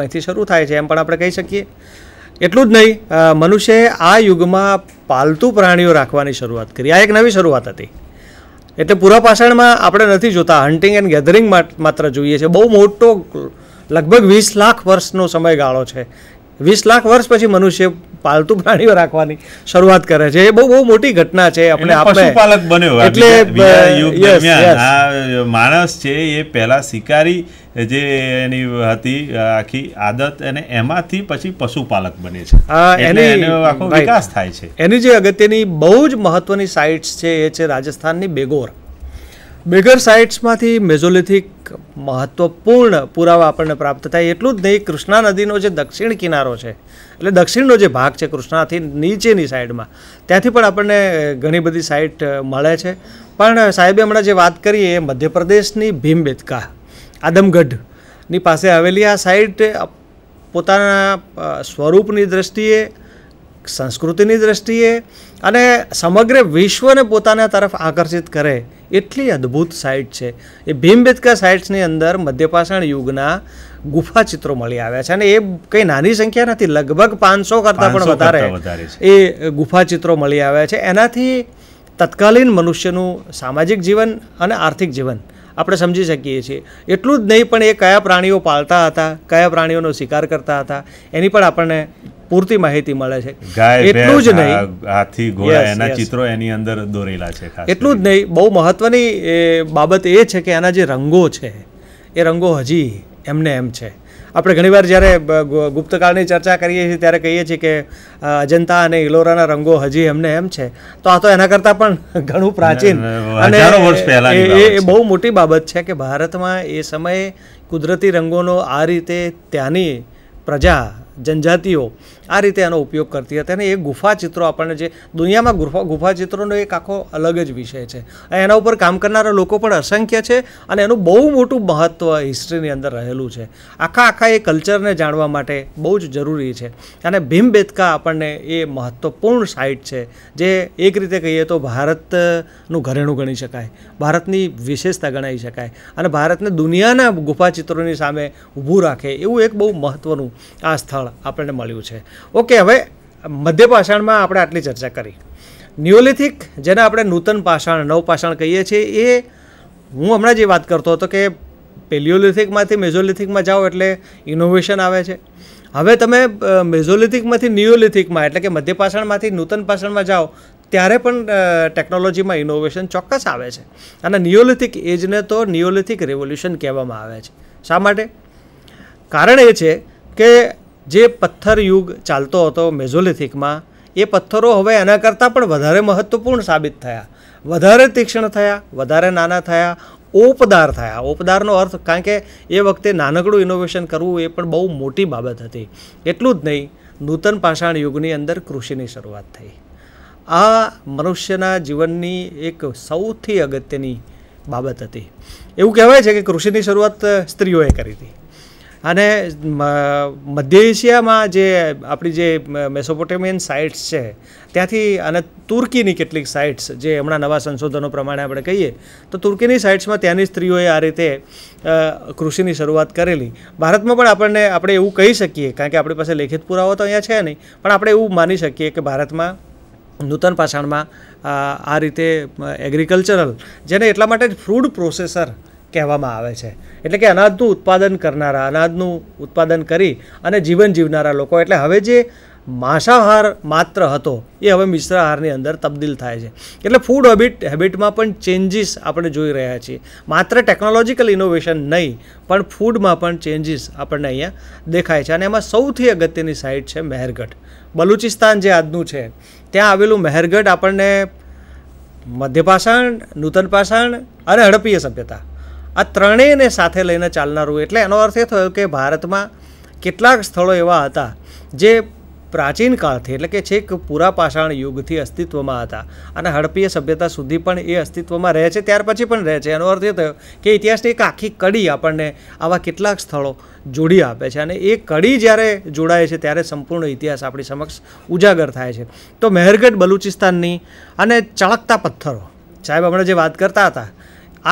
અહીંથી શરૂ થાય છે એમ પણ આપણે કહી શકીએ એટલું જ નહીં મનુષ્યએ આ યુગમાં પાલતુ પ્રાણીઓ રાખવાની શરૂઆત કરી આ એક નવી શરૂઆત હતી એટલે પૂર્વપાષાણમાં આપણે નથી જોતા હન્ટિંગ એન્ડ ગેધરિંગ માત્ર જોઈએ છે બહુ મોટો લગભગ વીસ લાખ વર્ષનો સમયગાળો છે વીસ લાખ વર્ષ પછી મનુષ્ય પાલતુ પ્રાણીઓ રાખવાની શરૂઆત કરે છે એ બહુ બહુ મોટી ઘટના છે આપણે પશુપાલક બન્યો એટલે માણસ છે એ પહેલા શિકારી જે એની હતી આખી આદત અને એમાંથી પછી પશુપાલક બને છે એની આખો વિકાસ થાય છે એની જે અગત્યની બહુ જ મહત્વની સાઇટ્સ છે એ છે રાજસ્થાનની બેગોર બેગર સાઇટ્સમાંથી મેઝોલિથિક મહત્વપૂર્ણ પુરાવા આપણને પ્રાપ્ત થાય એટલું જ નહીં કૃષ્ણા નદીનો જે દક્ષિણ કિનારો છે એટલે દક્ષિણનો જે ભાગ છે કૃષ્ણાથી નીચેની સાઈડમાં ત્યાંથી પણ આપણને ઘણી બધી સાઇટ મળે છે પણ સાહેબે હમણાં જે વાત કરી એ મધ્યપ્રદેશની ભીમબેદકા આદમગઢની પાસે આવેલી આ સાઇટ પોતાના સ્વરૂપની દ્રષ્ટિએ સંસ્કૃતિની દ્રષ્ટિએ અને સમગ્ર વિશ્વને પોતાના તરફ આકર્ષિત કરે એટલી અદ્ભુત સાઇટ છે એ ભીમબેદકા સાઇટ્સની અંદર મધ્યપાષાણ યુગના ગુફા ચિત્રો મળી આવ્યા છે અને એ કંઈ નાની સંખ્યા નથી લગભગ પાંચસો કરતાં પણ વધારે એ ગુફા ચિત્રો મળી આવ્યા છે એનાથી તત્કાલીન મનુષ્યનું સામાજિક જીવન અને આર્થિક જીવન આપણે સમજી શકીએ છીએ એટલું જ નહીં પણ એ કયા પ્રાણીઓ પાળતા હતા કયા પ્રાણીઓનો શિકાર કરતા હતા એની પણ આપણને પૂરતી માહિતી મળે છે એટલું જ નહીં હાથી ઘોડા એના ચિત્રો એની અંદર દોરેલા છે એટલું જ નહીં બહુ મહત્વની બાબત એ છે કે એના જે રંગો છે એ રંગો હજી એમને એમ છે આપણે ઘણીવાર જ્યારે ગુપ્તકાળની ચર્ચા કરીએ છીએ ત્યારે કહીએ છીએ કે અજંતા અને ઇલોરાના રંગો હજી એમને એમ છે તો આ તો એના કરતાં પણ ઘણું પ્રાચીન અને એ બહુ મોટી બાબત છે કે ભારતમાં એ સમયે કુદરતી રંગોનો આ રીતે ત્યાંની પ્રજા જનજાતિઓ આ રીતે એનો ઉપયોગ કરતી હતી અને એ ગુફા ચિત્રો આપણને જે દુનિયામાં ગુફા ગુફા ચિત્રોનો એક આખો અલગ જ વિષય છે એના ઉપર કામ કરનારા લોકો પણ અસંખ્ય છે અને એનું બહુ મોટું મહત્ત્વ હિસ્ટ્રીની અંદર રહેલું છે આખા આખા એ કલ્ચરને જાણવા માટે બહુ જ જરૂરી છે અને ભીમ બેદકા આપણને એ મહત્ત્વપૂર્ણ સાઇટ છે જે એક રીતે કહીએ તો ભારતનું ઘરેણું ગણી શકાય ભારતની વિશેષતા ગણાવી શકાય અને ભારતને દુનિયાના ગુફા ચિત્રોની સામે ઊભું રાખે એવું એક બહુ મહત્ત્વનું આ સ્થળ આપણને મળ્યું છે ઓકે હવે મધ્ય પાષાણમાં આપણે આટલી ચર્ચા કરી ન્યુલિથિક જેને આપણે નૂતન પાષાણ નવ કહીએ છીએ એ હું હમણાં જે વાત કરતો હતો કે પેલિયોલિથિકમાંથી મેઝોલિથિકમાં જાઓ એટલે ઇનોવેશન આવે છે હવે તમે મેઝોલિથિકમાંથી નિયોલિથિકમાં એટલે કે મધ્યપાષાણમાંથી નૂતન પાષાણમાં જાઓ ત્યારે પણ ટેકનોલોજીમાં ઇનોવેશન ચોક્કસ આવે છે અને નિયોલિથિક એજને તો નિયોલિથિક રેવોલ્યુશન કહેવામાં આવે છે શા માટે કારણ એ છે કે જે પથ્થર યુગ ચાલતો હતો મેઝોલિથિકમાં એ પથ્થરો હવે એના કરતાં પણ વધારે મહત્ત્વપૂર્ણ સાબિત થયા વધારે તીક્ષ્ણ થયા વધારે નાના થયા ઓપદાર થયા ઓપદારનો અર્થ કારણ કે એ વખતે નાનકડું ઇનોવેશન કરવું એ પણ બહુ મોટી બાબત હતી એટલું જ નહીં નૂતન પાષાણ યુગની અંદર કૃષિની શરૂઆત થઈ આ મનુષ્યના જીવનની એક સૌથી અગત્યની બાબત હતી એવું કહેવાય છે કે કૃષિની શરૂઆત સ્ત્રીઓએ કરી હતી અને મધ્ય એશિયામાં જે આપણી જે મેસોપોટેમિયન સાઇટ્સ છે ત્યાંથી અને તુર્કીની કેટલીક સાઇટ્સ જે હમણાં નવા સંશોધનો પ્રમાણે આપણે કહીએ તો તુર્કીની સાઇટ્સમાં ત્યાંની સ્ત્રીઓએ આ રીતે કૃષિની શરૂઆત કરેલી ભારતમાં પણ આપણને આપણે એવું કહી શકીએ કારણ કે આપણી પાસે લેખિત પુરાવો તો અહીંયા છે નહીં પણ આપણે એવું માની શકીએ કે ભારતમાં નૂતન પાષાણમાં આ રીતે એગ્રીકલ્ચરલ જેને એટલા માટે જ ફૂડ પ્રોસેસર કહેવામાં આવે છે એટલે કે અનાજનું ઉત્પાદન કરનારા અનાજનું ઉત્પાદન કરી અને જીવન જીવનારા લોકો એટલે હવે જે માંસાહાર માત્ર હતો એ હવે મિશ્રાહારની અંદર તબદીલ થાય છે એટલે ફૂડ હેબિટ હેબિટમાં પણ ચેન્જીસ આપણે જોઈ રહ્યા છીએ માત્ર ટેકનોલોજીકલ ઇનોવેશન નહીં પણ ફૂડમાં પણ ચેન્જીસ આપણને અહીંયા દેખાય છે અને એમાં સૌથી અગત્યની સાઇટ છે મહેરગઢ બલુચિસ્તાન જે આજનું છે ત્યાં આવેલું મહેરગઢ આપણને મધ્યપાષાણ નૂતન પાષાણ અને હડપીય સભ્યતા આ ત્રણેયને સાથે લઈને ચાલનારું એટલે એનો અર્થ એ થયો કે ભારતમાં કેટલાક સ્થળો એવા હતા જે પ્રાચીન કાળથી એટલે કે છેક પુરાપાષાણ યુગથી અસ્તિત્વમાં હતા અને હડપીય સભ્યતા સુધી પણ એ અસ્તિત્વમાં રહે છે ત્યાર પછી પણ રહે છે એનો અર્થ એ થયો કે ઇતિહાસની એક આખી કડી આપણને આવા કેટલાક સ્થળો જોડી આપે છે અને એ કડી જ્યારે જોડાય છે ત્યારે સંપૂર્ણ ઇતિહાસ આપણી સમક્ષ ઉજાગર થાય છે તો મહેરગઢ બલુચિસ્તાનની અને ચળકતા પથ્થરો સાહેબ હમણાં જે વાત કરતા હતા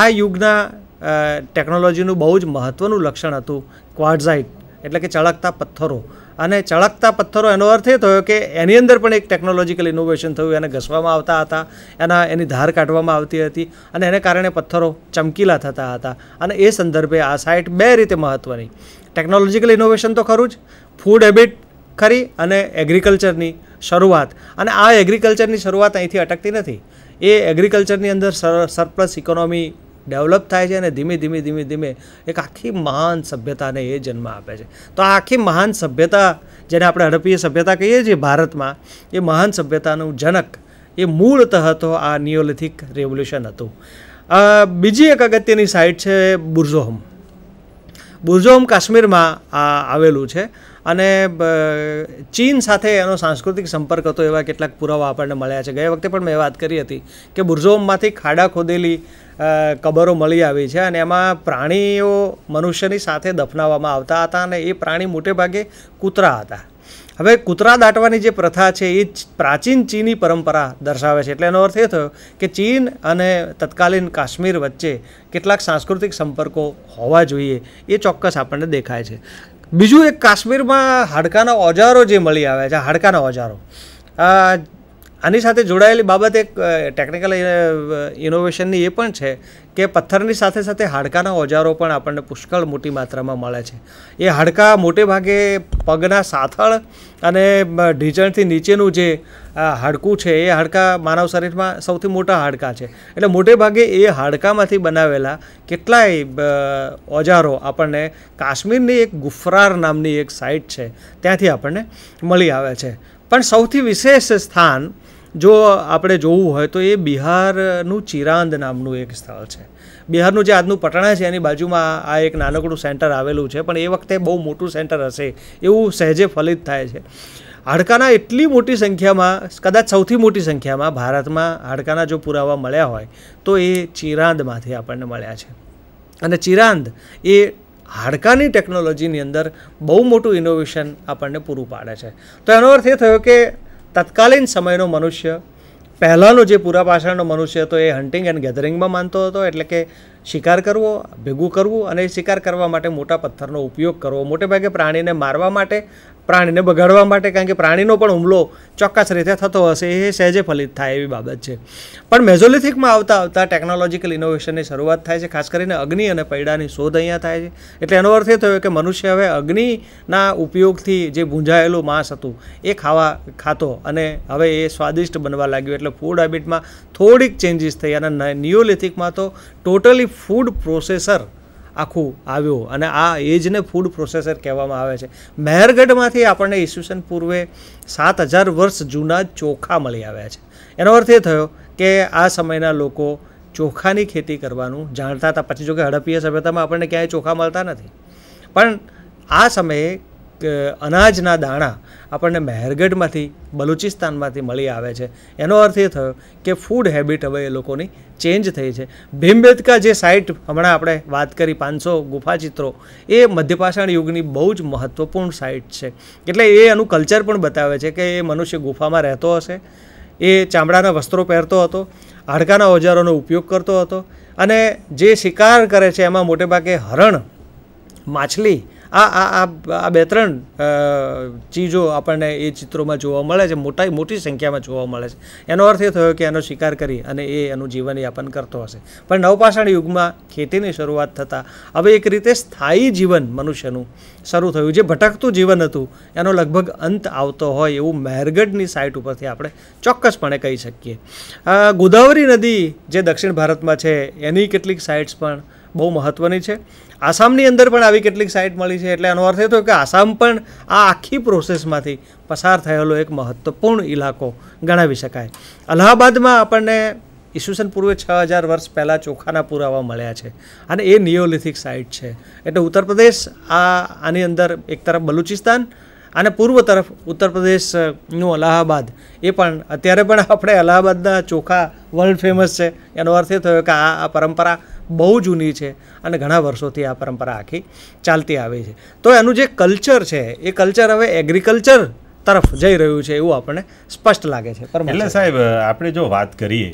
આ યુગના ટેકનોલોજીનું બહુ જ મહત્ત્વનું લક્ષણ હતું ક્વાડઝાઇટ એટલે કે ચળકતા પથ્થરો અને ચળકતા પથ્થરો એનો અર્થ એ થયો કે એની અંદર પણ એક ટેકનોલોજીકલ ઇનોવેશન થયું એને ઘસવામાં આવતા હતા એના એની ધાર કાઢવામાં આવતી હતી અને એને કારણે પથ્થરો ચમકીલા થતા હતા અને એ સંદર્ભે આ સાઇટ બે રીતે મહત્ત્વની ટેકનોલોજીકલ ઇનોવેશન તો ખરું જ ફૂડ હેબિટ ખરી અને એગ્રીકલ્ચરની શરૂઆત અને આ એગ્રીકલ્ચરની શરૂઆત અહીંથી અટકતી નથી એ એગ્રીકલ્ચરની અંદર સર સરપ્લસ ઇકોનોમી ડેવલપ થાય છે અને ધીમે ધીમે ધીમે ધીમે એક આખી મહાન સભ્યતાને એ જન્મ આપે છે તો આ આખી મહાન સભ્યતા જેને આપણે હડપ્પીય સભ્યતા કહીએ છીએ ભારતમાં એ મહાન સભ્યતાનું જનક એ મૂળતઃ તો આ નિયોલિથિક રેવોલ્યુશન હતું બીજી એક અગત્યની સાઇટ છે બુર્ઝોહમ બુર્ઝોહમ કાશ્મીરમાં આ આવેલું છે અને ચીન સાથે એનો સાંસ્કૃતિક સંપર્ક હતો એવા કેટલાક પુરાવા આપણને મળ્યા છે ગયા વખતે પણ મેં વાત કરી હતી કે બુર્ઝોમમાંથી ખાડા ખોદેલી કબરો મળી આવી છે અને એમાં પ્રાણીઓ મનુષ્યની સાથે દફનાવવામાં આવતા હતા અને એ પ્રાણી મોટે ભાગે કૂતરા હતા હવે કૂતરા દાટવાની જે પ્રથા છે એ પ્રાચીન ચીની પરંપરા દર્શાવે છે એટલે એનો અર્થ એ થયો કે ચીન અને તત્કાલીન કાશ્મીર વચ્ચે કેટલાક સાંસ્કૃતિક સંપર્કો હોવા જોઈએ એ ચોક્કસ આપણને દેખાય છે બીજું એક કાશ્મીરમાં હાડકાના ઓજારો જે મળી આવ્યા છે હાડકાના ઓજારો આની સાથે જોડાયેલી બાબત એક ટેકનિકલ ઇનોવેશનની એ પણ છે કે પથ્થરની સાથે સાથે હાડકાના ઓજારો પણ આપણને પુષ્કળ મોટી માત્રામાં મળે છે એ હાડકા મોટે ભાગે પગના સાથળ અને ઢીચણથી નીચેનું જે હાડકું છે એ હાડકા માનવ શરીરમાં સૌથી મોટા હાડકા છે એટલે મોટે ભાગે એ હાડકામાંથી બનાવેલા કેટલાય ઓજારો આપણને કાશ્મીરની એક ગુફરાર નામની એક સાઇટ છે ત્યાંથી આપણને મળી આવે છે પણ સૌથી વિશેષ સ્થાન જો આપણે જોવું હોય તો એ બિહારનું ચિરાંદ નામનું એક સ્થળ છે બિહારનું જે આજનું પટણા છે એની બાજુમાં આ એક નાનકડું સેન્ટર આવેલું છે પણ એ વખતે બહુ મોટું સેન્ટર હશે એવું સહેજે ફલિત થાય છે હાડકાના એટલી મોટી સંખ્યામાં કદાચ સૌથી મોટી સંખ્યામાં ભારતમાં હાડકાના જો પુરાવા મળ્યા હોય તો એ ચિરાંદમાંથી આપણને મળ્યા છે અને ચિરાંદ એ હાડકાની ટેકનોલોજીની અંદર બહુ મોટું ઇનોવેશન આપણને પૂરું પાડે છે તો એનો અર્થ એ થયો કે તત્કાલીન સમયનો મનુષ્ય પહેલાંનો જે પૂરા પાષાણનો મનુષ્ય હતો એ હન્ટિંગ એન્ડ ગેધરિંગમાં માનતો હતો એટલે કે શિકાર કરવો ભેગું કરવું અને શિકાર કરવા માટે મોટા પથ્થરનો ઉપયોગ કરવો મોટે ભાગે પ્રાણીને મારવા માટે પ્રાણીને બગાડવા માટે કારણ કે પ્રાણીનો પણ હુમલો ચોક્કસ રીતે થતો હશે એ સહેજે ફલિત થાય એવી બાબત છે પણ મેઝોલિથિકમાં આવતા આવતા ટેકનોલોજીકલ ઇનોવેશનની શરૂઆત થાય છે ખાસ કરીને અગ્નિ અને પૈડાની શોધ અહીંયા થાય છે એટલે એનો અર્થ એ થયો કે મનુષ્ય હવે અગ્નિના ઉપયોગથી જે ભૂંજાયેલું માંસ હતું એ ખાવા ખાતો અને હવે એ સ્વાદિષ્ટ બનવા લાગ્યું એટલે ફૂડ હેબિટમાં થોડીક ચેન્જીસ થઈ અને નિયોલિથિકમાં તો ટોટલી ફૂડ પ્રોસેસર આખું આવ્યું અને આ એજને ફૂડ પ્રોસેસર કહેવામાં આવે છે મહેરગઢમાંથી આપણને ઈસવીસન પૂર્વે સાત હજાર વર્ષ જૂના ચોખા મળી આવ્યા છે એનો અર્થ એ થયો કે આ સમયના લોકો ચોખાની ખેતી કરવાનું જાણતા હતા પછી જોકે હડપ્પીય સભ્યતામાં આપણને ક્યાંય ચોખા મળતા નથી પણ આ સમયે અનાજના દાણા આપણને મહેરગઢમાંથી બલુચિસ્તાનમાંથી મળી આવે છે એનો અર્થ એ થયો કે ફૂડ હેબિટ હવે એ લોકોની ચેન્જ થઈ છે ભીમબેતકા જે સાઇટ હમણાં આપણે વાત કરી પાંચસો ગુફાચિત્રો એ મધ્યપાષાણ યુગની બહુ જ મહત્ત્વપૂર્ણ સાઇટ છે એટલે એ એનું કલ્ચર પણ બતાવે છે કે એ મનુષ્ય ગુફામાં રહેતો હશે એ ચામડાના વસ્ત્રો પહેરતો હતો હાડકાના ઓજારોનો ઉપયોગ કરતો હતો અને જે શિકાર કરે છે એમાં મોટેભાગે હરણ માછલી આ આ આ બે ત્રણ ચીજો આપણને એ ચિત્રોમાં જોવા મળે છે મોટા મોટી સંખ્યામાં જોવા મળે છે એનો અર્થ એ થયો કે એનો શિકાર કરી અને એ એનું જીવન યાપન કરતો હશે પણ નવપાષાણ યુગમાં ખેતીની શરૂઆત થતાં હવે એક રીતે સ્થાયી જીવન મનુષ્યનું શરૂ થયું જે ભટકતું જીવન હતું એનો લગભગ અંત આવતો હોય એવું મહેરગઢની સાઇટ ઉપરથી આપણે ચોક્કસપણે કહી શકીએ ગોદાવરી નદી જે દક્ષિણ ભારતમાં છે એની કેટલીક સાઇટ્સ પણ બહુ મહત્ત્વની છે આસામની અંદર પણ આવી કેટલીક સાઇટ મળી છે એટલે આનો અર્થ એ થયો કે આસામ પણ આ આખી પ્રોસેસમાંથી પસાર થયેલો એક મહત્ત્વપૂર્ણ ઇલાકો ગણાવી શકાય અલ્હાબાદમાં આપણને ઈસવીસન પૂર્વે છ હજાર વર્ષ પહેલાં ચોખાના પુરાવા મળ્યા છે અને એ નિયોલિથિક સાઇટ છે એટલે ઉત્તર પ્રદેશ આ આની અંદર એક તરફ બલુચિસ્તાન અને પૂર્વ તરફ ઉત્તર પ્રદેશનું અલ્હાબાદ એ પણ અત્યારે પણ આપણે અલ્હાબાદના ચોખા વર્લ્ડ ફેમસ છે એનો અર્થ એ થયો કે આ પરંપરા બહુ જૂની છે અને ઘણા વર્ષોથી આ પરંપરા આખી ચાલતી આવે છે તો એનું જે કલ્ચર છે એ કલ્ચર હવે એગ્રીકલ્ચર તરફ જઈ રહ્યું છે એવું આપણને સ્પષ્ટ લાગે છે એટલે સાહેબ આપણે જો વાત કરીએ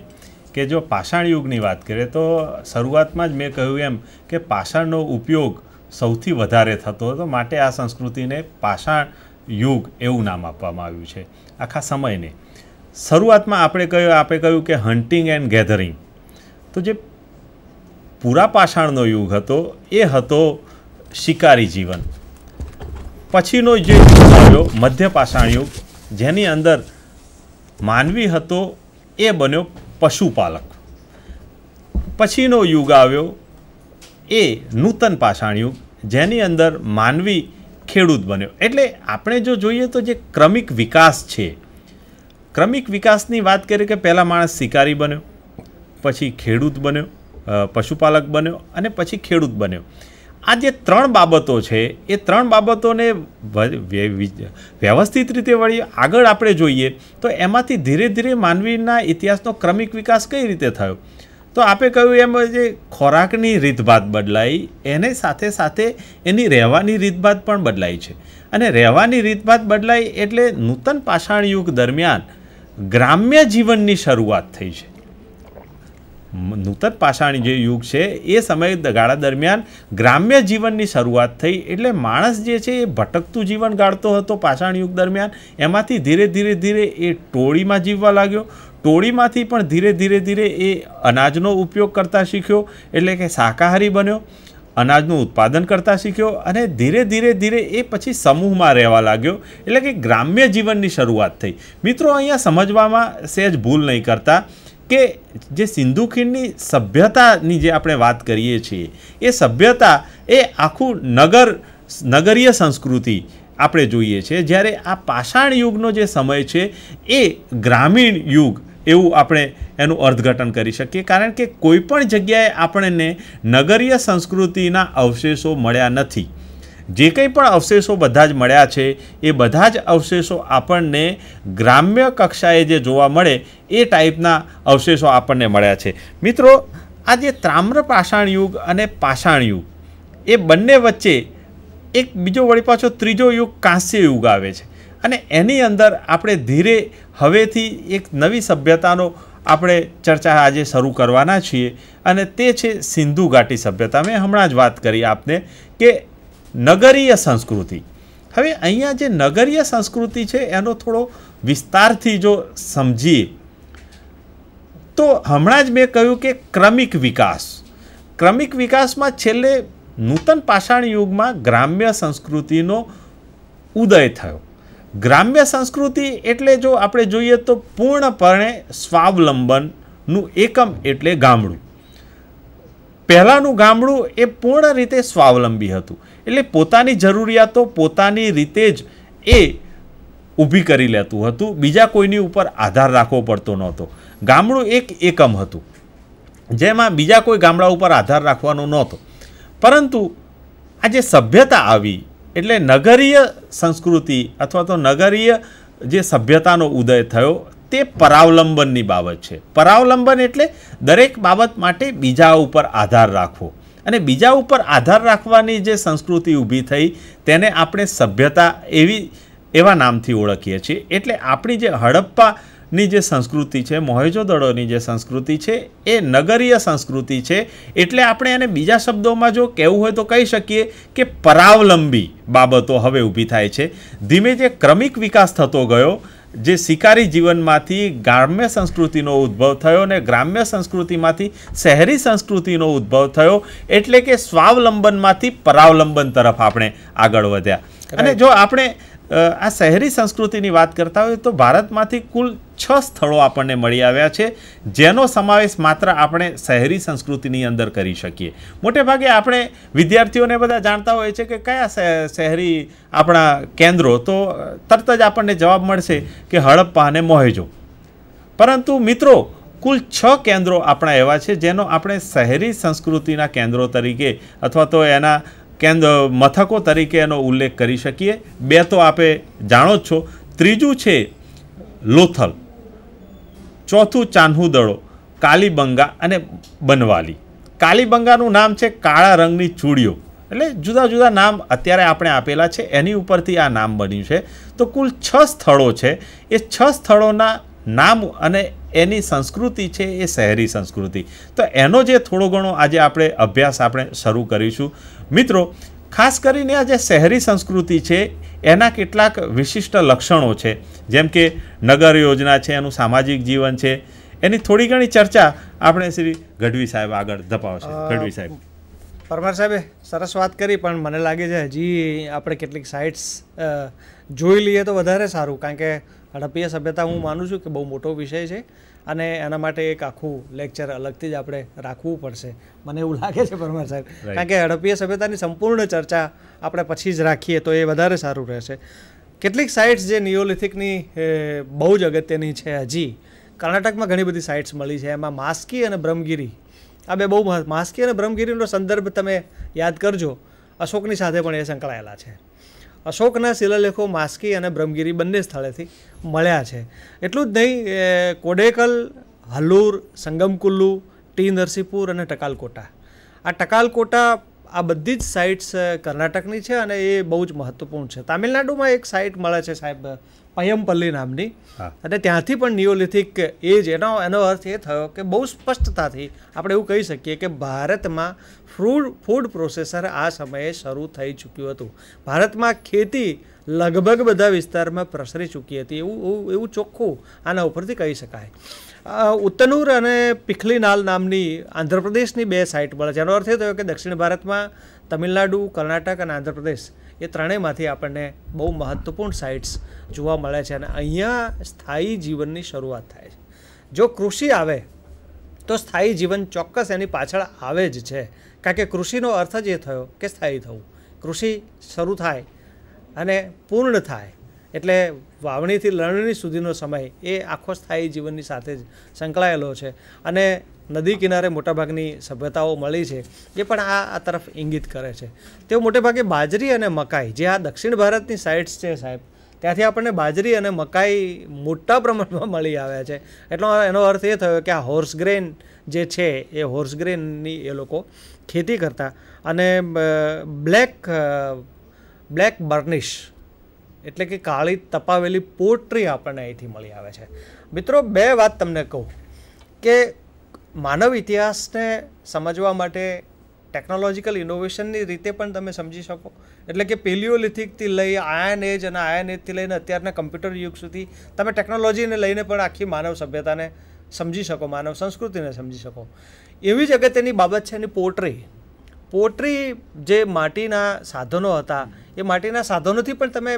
કે જો પાષાણ યુગની વાત કરીએ તો શરૂઆતમાં જ મેં કહ્યું એમ કે પાષાણનો ઉપયોગ સૌથી વધારે થતો હતો માટે આ સંસ્કૃતિને પાષાણ યુગ એવું નામ આપવામાં આવ્યું છે આખા સમયને શરૂઆતમાં આપણે કહ્યું આપણે કહ્યું કે હન્ટિંગ એન્ડ ગેધરિંગ તો જે પુરાપાષાણનો યુગ હતો એ હતો શિકારી જીવન પછીનો જે યુગ આવ્યો મધ્ય પાષાણ યુગ જેની અંદર માનવી હતો એ બન્યો પશુપાલક પછીનો યુગ આવ્યો એ નૂતન પાષાણ યુગ જેની અંદર માનવી ખેડૂત બન્યો એટલે આપણે જો જોઈએ તો જે ક્રમિક વિકાસ છે ક્રમિક વિકાસની વાત કરીએ કે પહેલાં માણસ શિકારી બન્યો પછી ખેડૂત બન્યો પશુપાલક બન્યો અને પછી ખેડૂત બન્યો આ જે ત્રણ બાબતો છે એ ત્રણ બાબતોને વ્યવસ્થિત રીતે વળી આગળ આપણે જોઈએ તો એમાંથી ધીરે ધીરે માનવીના ઇતિહાસનો ક્રમિક વિકાસ કઈ રીતે થયો તો આપે કહ્યું એમ જે ખોરાકની રીતભાત બદલાઈ એને સાથે સાથે એની રહેવાની રીતભાત પણ બદલાઈ છે અને રહેવાની રીતભાત બદલાઈ એટલે નૂતન પાષાણ યુગ દરમિયાન ગ્રામ્ય જીવનની શરૂઆત થઈ છે નૂતન પાષાણ જે યુગ છે એ સમય ગાળા દરમિયાન ગ્રામ્ય જીવનની શરૂઆત થઈ એટલે માણસ જે છે એ ભટકતું જીવન ગાળતો હતો પાષાણ યુગ દરમિયાન એમાંથી ધીરે ધીરે ધીરે એ ટોળીમાં જીવવા લાગ્યો ટોળીમાંથી પણ ધીરે ધીરે ધીરે એ અનાજનો ઉપયોગ કરતા શીખ્યો એટલે કે શાકાહારી બન્યો અનાજનું ઉત્પાદન કરતા શીખ્યો અને ધીરે ધીરે ધીરે એ પછી સમૂહમાં રહેવા લાગ્યો એટલે કે ગ્રામ્ય જીવનની શરૂઆત થઈ મિત્રો અહીંયા સમજવામાં સહેજ ભૂલ નહીં કરતા કે જે સિંધુ ખીણની સભ્યતાની જે આપણે વાત કરીએ છીએ એ સભ્યતા એ આખું નગર નગરીય સંસ્કૃતિ આપણે જોઈએ છીએ જ્યારે આ પાષાણ યુગનો જે સમય છે એ ગ્રામીણ યુગ એવું આપણે એનું અર્થઘટન કરી શકીએ કારણ કે કોઈપણ જગ્યાએ આપણને નગરીય સંસ્કૃતિના અવશેષો મળ્યા નથી જે કંઈ પણ અવશેષો બધા જ મળ્યા છે એ બધા જ અવશેષો આપણને ગ્રામ્ય કક્ષાએ જે જોવા મળે એ ટાઈપના અવશેષો આપણને મળ્યા છે મિત્રો આ જે ત્રામ્ર પાષાણ યુગ અને પાષાણ યુગ એ બંને વચ્ચે એક બીજો વળી પાછો ત્રીજો યુગ કાંસ્ય યુગ આવે છે અને એની અંદર આપણે ધીરે હવેથી એક નવી સભ્યતાનો આપણે ચર્ચા આજે શરૂ કરવાના છીએ અને તે છે સિંધુ ઘાટી સભ્યતા મેં હમણાં જ વાત કરી આપને કે નગરીય સંસ્કૃતિ હવે અહીંયા જે નગરીય સંસ્કૃતિ છે એનો થોડો વિસ્તારથી જો સમજીએ તો હમણાં જ મેં કહ્યું કે ક્રમિક વિકાસ ક્રમિક વિકાસમાં છેલ્લે નૂતન પાષાણ યુગમાં ગ્રામ્ય સંસ્કૃતિનો ઉદય થયો ગ્રામ્ય સંસ્કૃતિ એટલે જો આપણે જોઈએ તો પૂર્ણપણે સ્વાવલંબનનું એકમ એટલે ગામડું પહેલાંનું ગામડું એ પૂર્ણ રીતે સ્વાવલંબી હતું એટલે પોતાની જરૂરિયાતો પોતાની રીતે જ એ ઊભી કરી લેતું હતું બીજા કોઈની ઉપર આધાર રાખવો પડતો નહોતો ગામડું એક એકમ હતું જેમાં બીજા કોઈ ગામડા ઉપર આધાર રાખવાનો નહોતો પરંતુ આ જે સભ્યતા આવી એટલે નગરીય સંસ્કૃતિ અથવા તો નગરીય જે સભ્યતાનો ઉદય થયો તે પરાવલંબનની બાબત છે પરાવલંબન એટલે દરેક બાબત માટે બીજા ઉપર આધાર રાખવો અને બીજા ઉપર આધાર રાખવાની જે સંસ્કૃતિ ઊભી થઈ તેને આપણે સભ્યતા એવી એવા નામથી ઓળખીએ છીએ એટલે આપણી જે હડપ્પા ની જે સંસ્કૃતિ છે મોહેજોદડોની જે સંસ્કૃતિ છે એ નગરીય સંસ્કૃતિ છે એટલે આપણે એને બીજા શબ્દોમાં જો કહેવું હોય તો કહી શકીએ કે પરાવલંબી બાબતો હવે ઊભી થાય છે ધીમે જે ક્રમિક વિકાસ થતો ગયો જે શિકારી જીવનમાંથી ગ્રામ્ય સંસ્કૃતિનો ઉદ્ભવ થયો અને ગ્રામ્ય સંસ્કૃતિમાંથી શહેરી સંસ્કૃતિનો ઉદ્ભવ થયો એટલે કે સ્વાવલંબનમાંથી પરાવલંબન તરફ આપણે આગળ વધ્યા અને જો આપણે આ શહેરી સંસ્કૃતિની વાત કરતા હોઈએ તો ભારતમાંથી કુલ છ સ્થળો આપણને મળી આવ્યા છે જેનો સમાવેશ માત્ર આપણે શહેરી સંસ્કૃતિની અંદર કરી શકીએ મોટે ભાગે આપણે વિદ્યાર્થીઓને બધા જાણતા હોય છે કે કયા શહેરી આપણા કેન્દ્રો તો તરત જ આપણને જવાબ મળશે કે હડપ્પા અને મોહેજો પરંતુ મિત્રો કુલ છ કેન્દ્રો આપણા એવા છે જેનો આપણે શહેરી સંસ્કૃતિના કેન્દ્રો તરીકે અથવા તો એના કેન્દ્ર મથકો તરીકે એનો ઉલ્લેખ કરી શકીએ બે તો આપે જાણો જ છો ત્રીજું છે લોથલ ચોથું ચાન્હુદડો કાલીબંગા અને બનવાલી કાલીબંગાનું નામ છે કાળા રંગની ચૂડીઓ એટલે જુદા જુદા નામ અત્યારે આપણે આપેલા છે એની ઉપરથી આ નામ બન્યું છે તો કુલ છ સ્થળો છે એ છ સ્થળોના નામ અને એની સંસ્કૃતિ છે એ શહેરી સંસ્કૃતિ તો એનો જે થોડો ઘણો આજે આપણે અભ્યાસ આપણે શરૂ કરીશું મિત્રો ખાસ કરીને આ જે શહેરી સંસ્કૃતિ છે એના કેટલાક વિશિષ્ટ લક્ષણો છે જેમ કે નગર યોજના છે એનું સામાજિક જીવન છે એની થોડી ઘણી ચર્ચા આપણે શ્રી ગઢવી સાહેબ આગળ ધપાવશે ગઢવી સાહેબ પરમાર સાહેબે સરસ વાત કરી પણ મને લાગે છે હજી આપણે કેટલીક સાઇટ્સ જોઈ લઈએ તો વધારે સારું કારણ કે હડપ્પીય સભ્યતા હું માનું છું કે બહુ મોટો વિષય છે અને એના માટે એક આખું લેક્ચર અલગથી જ આપણે રાખવું પડશે મને એવું લાગે છે પરમાર સાહેબ કારણ કે હડપ્પીય સભ્યતાની સંપૂર્ણ ચર્ચા આપણે પછી જ રાખીએ તો એ વધારે સારું રહેશે કેટલીક સાઇટ્સ જે નિયોલિથિકની બહુ જ અગત્યની છે હજી કર્ણાટકમાં ઘણી બધી સાઇટ્સ મળી છે એમાં માસ્કી અને બ્રહ્મગીરી આ બે બહુ માસ્કી અને બ્રહ્મગીરીનો સંદર્ભ તમે યાદ કરજો અશોકની સાથે પણ એ સંકળાયેલા છે અશોકના શિલાલેખો માસ્કી અને બ્રહ્મગીરી બંને સ્થળેથી મળ્યા છે એટલું જ નહીં કોડેકલ હલ્લુર સંગમકુલ્લુ ટી નરસિંહપુર અને ટકાલકોટા આ ટકાલકોટા આ બધી જ સાઇટ્સ કર્ણાટકની છે અને એ બહુ જ મહત્વપૂર્ણ છે તામિલનાડુમાં એક સાઇટ મળે છે સાહેબ પયમપલ્લી નામની અને ત્યાંથી પણ નિયોલિથિક એજ એનો એનો અર્થ એ થયો કે બહુ સ્પષ્ટતાથી આપણે એવું કહી શકીએ કે ભારતમાં ફ્રૂડ ફૂડ પ્રોસેસર આ સમયે શરૂ થઈ ચૂક્યું હતું ભારતમાં ખેતી લગભગ બધા વિસ્તારમાં પ્રસરી ચૂકી હતી એવું એવું ચોખ્ખું આના ઉપરથી કહી શકાય ઉત્તનુર અને પિખલીનાલ નામની આંધ્રપ્રદેશની બે સાઇટ મળે જેનો અર્થ એ થયો કે દક્ષિણ ભારતમાં તમિલનાડુ કર્ણાટક અને આંધ્રપ્રદેશ એ ત્રણેયમાંથી આપણને બહુ મહત્ત્વપૂર્ણ સાઇટ્સ જોવા મળે છે અને અહીંયા સ્થાયી જીવનની શરૂઆત થાય છે જો કૃષિ આવે તો સ્થાયી જીવન ચોક્કસ એની પાછળ આવે જ છે કારણ કે કૃષિનો અર્થ જ એ થયો કે સ્થાયી થવું કૃષિ શરૂ થાય અને પૂર્ણ થાય એટલે વાવણીથી લણણી સુધીનો સમય એ આખો સ્થાયી જીવનની સાથે જ સંકળાયેલો છે અને નદી કિનારે મોટાભાગની સભ્યતાઓ મળી છે એ પણ આ આ તરફ ઇંગિત કરે છે તેઓ મોટેભાગે બાજરી અને મકાઈ જે આ દક્ષિણ ભારતની સાઇટ્સ છે સાહેબ ત્યાંથી આપણને બાજરી અને મકાઈ મોટા પ્રમાણમાં મળી આવ્યા છે એટલો એનો અર્થ એ થયો કે આ હોર્સ ગ્રેન જે છે એ હોર્સ ગ્રેનની એ લોકો ખેતી કરતા અને બ્લેક બ્લેક બર્નિશ એટલે કે કાળી તપાવેલી પોટ્રી આપણને અહીંથી મળી આવે છે મિત્રો બે વાત તમને કહું કે માનવ ઇતિહાસને સમજવા માટે ટેકનોલોજીકલ ઇનોવેશનની રીતે પણ તમે સમજી શકો એટલે કે પેલિયોલિથિકથી લઈ આયન એજ અને આયન એજથી લઈને અત્યારના કમ્પ્યુટર યુગ સુધી તમે ટેકનોલોજીને લઈને પણ આખી માનવ સભ્યતાને સમજી શકો માનવ સંસ્કૃતિને સમજી શકો એવી જ અગત્યની બાબત છે એની પોટ્રી પોટ્રી જે માટીના સાધનો હતા એ માટીના સાધનોથી પણ તમે